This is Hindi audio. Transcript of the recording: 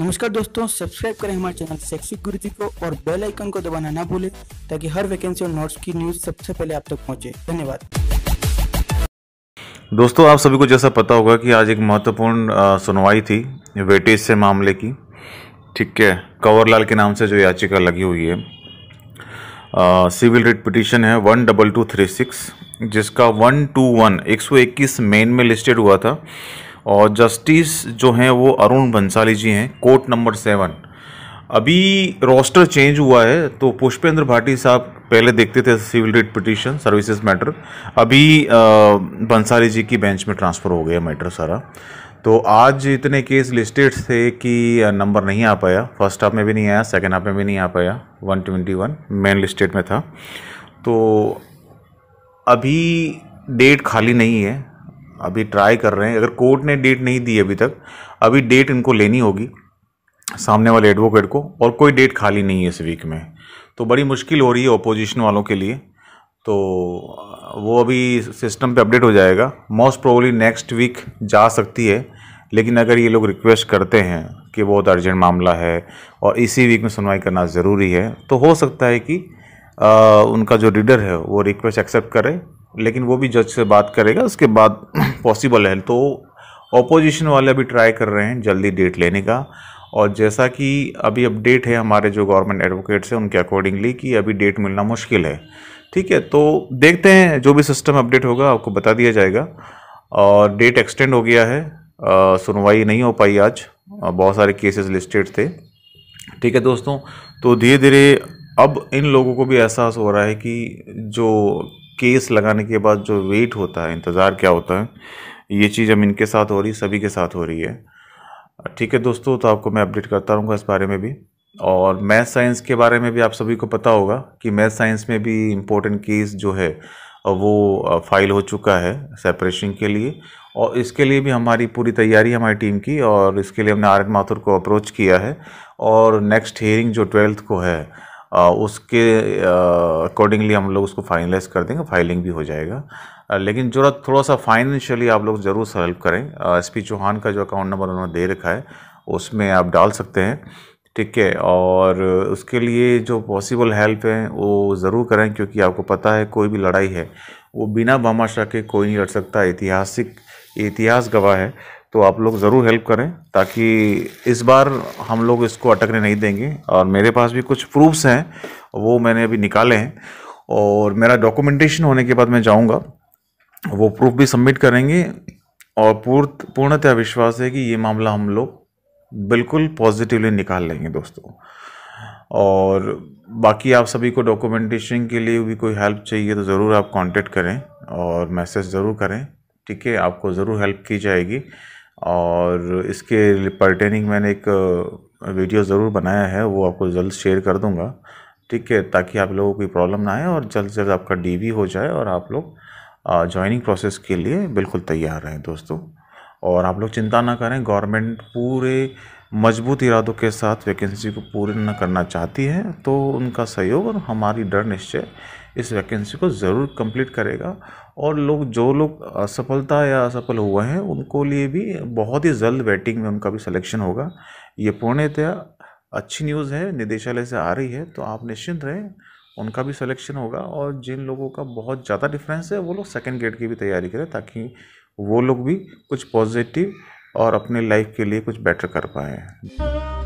नमस्कार दोस्तों सब्सक्राइब करें हमारे चैनल शैक्षिक गुरुजी को और बेल आइकन को दबाना ना भूलें ताकि हर वैकेंसी और नोट्स की न्यूज़ सबसे पहले आप तक पहुंचे धन्यवाद दोस्तों आप सभी को जैसा पता होगा कि आज एक महत्वपूर्ण सुनवाई थी वेटेज से मामले की ठीक है कंवरलाल के नाम से जो याचिका लगी हुई है सिविल रिट पिटिशन है one double two three six जिसका वन टू वन एक सौ इक्कीस मेन में लिस्टेड हुआ था और जस्टिस जो हैं वो अरुण भंसाली जी हैं कोर्ट नंबर सेवन अभी रोस्टर चेंज हुआ है तो पुष्पेंद्र भाटी साहब पहले देखते थे civil writ petition services matter अभी बंसाली जी की बेंच में ट्रांसफ़र हो गया मैटर सारा तो आज इतने केस लिस्टेड थे कि नंबर नहीं आ पाया फर्स्ट हाफ में भी नहीं आया सेकेंड हाफ में भी नहीं आ पाया 121 मेन लिस्टेड में था तो अभी डेट खाली नहीं है अभी ट्राई कर रहे हैं अगर कोर्ट ने डेट नहीं दी अभी तक अभी डेट इनको लेनी होगी सामने वाले एडवोकेट को और कोई डेट खाली नहीं है इस वीक में तो बड़ी मुश्किल हो रही है अपोजिशन वालों के लिए तो वो अभी सिस्टम पे अपडेट हो जाएगा मोस्ट प्रोबली नेक्स्ट वीक जा सकती है लेकिन अगर ये लोग रिक्वेस्ट करते हैं कि बहुत अर्जेंट मामला है और इसी वीक में सुनवाई करना ज़रूरी है तो हो सकता है कि आ, उनका जो रीडर है वो रिक्वेस्ट एक्सेप्ट करे लेकिन वो भी जज से बात करेगा उसके बाद पॉसिबल है तो ऑपोजिशन वाले अभी ट्राई कर रहे हैं जल्दी डेट लेने का और जैसा कि अभी अपडेट है हमारे जो गवर्नमेंट एडवोकेट्स हैं उनके अकॉर्डिंगली कि अभी डेट मिलना मुश्किल है ठीक है तो देखते हैं जो भी सिस्टम अपडेट होगा आपको बता दिया जाएगा और डेट एक्सटेंड हो गया है सुनवाई नहीं हो पाई आज बहुत सारे केसेस लिस्टेड थे ठीक है दोस्तों तो धीरे धीरे अब इन लोगों को भी एहसास हो रहा है कि जो केस लगाने के बाद जो वेट होता है इंतज़ार क्या होता है ये चीज़ हम इनके साथ हो रही है सभी के साथ हो रही है ठीक है दोस्तों तो आपको मैं अपडेट करता रहूँगा इस बारे में भी और मैथ साइंस के बारे में भी आप सभी को पता होगा कि मैथ साइंस में भी इम्पोर्टेंट केस जो है वो फाइल हो चुका है सेपरेशन के लिए और इसके लिए भी हमारी पूरी तैयारी हमारी टीम की और इसके लिए हमने आर एन माथुर को अप्रोच किया है और नेक्स्ट हेयरिंग जो ट्वेल्थ को है उसके अकॉर्डिंगली हम लोग उसको फाइनलाइज कर देंगे फाइलिंग भी हो जाएगा लेकिन जो थोड़ा सा फाइनेंशियली आप लोग ज़रूर हेल्प करें एस पी चौहान का जो अकाउंट नंबर उन्होंने दे रखा है उसमें आप डाल सकते हैं ठीक है और उसके लिए जो पॉसिबल हेल्प है वो ज़रूर करें क्योंकि आपको पता है कोई भी लड़ाई है वो बिना भामाशाह के कोई नहीं लड़ सकता ऐतिहासिक इतिहास गवाह है तो आप लोग ज़रूर हेल्प करें ताकि इस बार हम लोग इसको अटकने नहीं देंगे और मेरे पास भी कुछ प्रूफ्स हैं वो मैंने अभी निकाले हैं और मेरा डॉक्यूमेंटेशन होने के बाद मैं जाऊंगा वो प्रूफ भी सबमिट करेंगे और पूर्ण पूर्णतः विश्वास है कि ये मामला हम लोग बिल्कुल पॉजिटिवली निकाल लेंगे दोस्तों और बाकी आप सभी को डॉक्यूमेंटेशन के लिए भी कोई हेल्प चाहिए तो ज़रूर आप कांटेक्ट करें और मैसेज ज़रूर करें ठीक है आपको ज़रूर हेल्प की जाएगी और इसके पर्टेनिंग मैंने एक वीडियो ज़रूर बनाया है वो आपको जल्द शेयर कर दूँगा ठीक है ताकि आप लोगों को कोई प्रॉब्लम ना आए और जल्द से जल्द आपका डी हो जाए और आप लोग ज्वाइनिंग प्रोसेस के लिए बिल्कुल तैयार रहें दोस्तों और आप लोग चिंता ना करें गवर्नमेंट पूरे मजबूत इरादों के साथ वैकेंसी को पूरी न करना चाहती है तो उनका सहयोग और हमारी दृढ़ निश्चय इस वैकेंसी को ज़रूर कंप्लीट करेगा और लोग जो लोग असफलता या असफल हुए हैं उनको लिए भी बहुत ही जल्द वेटिंग में उनका भी सिलेक्शन होगा ये पूर्णतया अच्छी न्यूज़ है निदेशालय से आ रही है तो आप निश्चिंत रहें उनका भी सिलेक्शन होगा और जिन लोगों का बहुत ज़्यादा डिफरेंस है वो लोग सेकेंड ग्रेड की भी तैयारी करें ताकि वो लोग भी कुछ पॉजिटिव और अपने लाइफ के लिए कुछ बेटर कर पाएँ